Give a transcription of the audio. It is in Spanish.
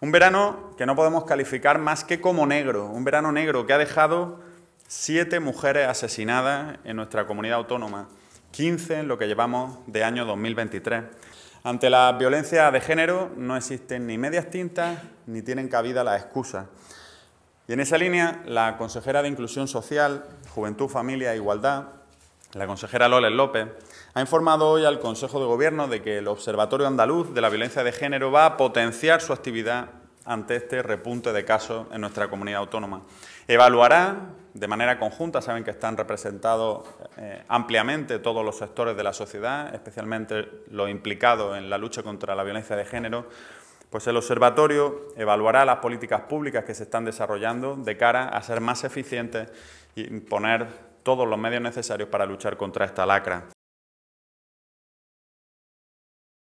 Un verano que no podemos calificar más que como negro, un verano negro que ha dejado siete mujeres asesinadas en nuestra comunidad autónoma, 15 en lo que llevamos de año 2023. Ante la violencia de género no existen ni medias tintas ni tienen cabida las excusas. Y en esa línea, la consejera de Inclusión Social, Juventud, Familia e Igualdad, la consejera Lola López ha informado hoy al Consejo de Gobierno de que el Observatorio Andaluz de la Violencia de Género va a potenciar su actividad ante este repunte de casos en nuestra comunidad autónoma. Evaluará de manera conjunta, saben que están representados eh, ampliamente todos los sectores de la sociedad, especialmente los implicados en la lucha contra la violencia de género, pues el observatorio evaluará las políticas públicas que se están desarrollando de cara a ser más eficientes y poner todos los medios necesarios para luchar contra esta lacra.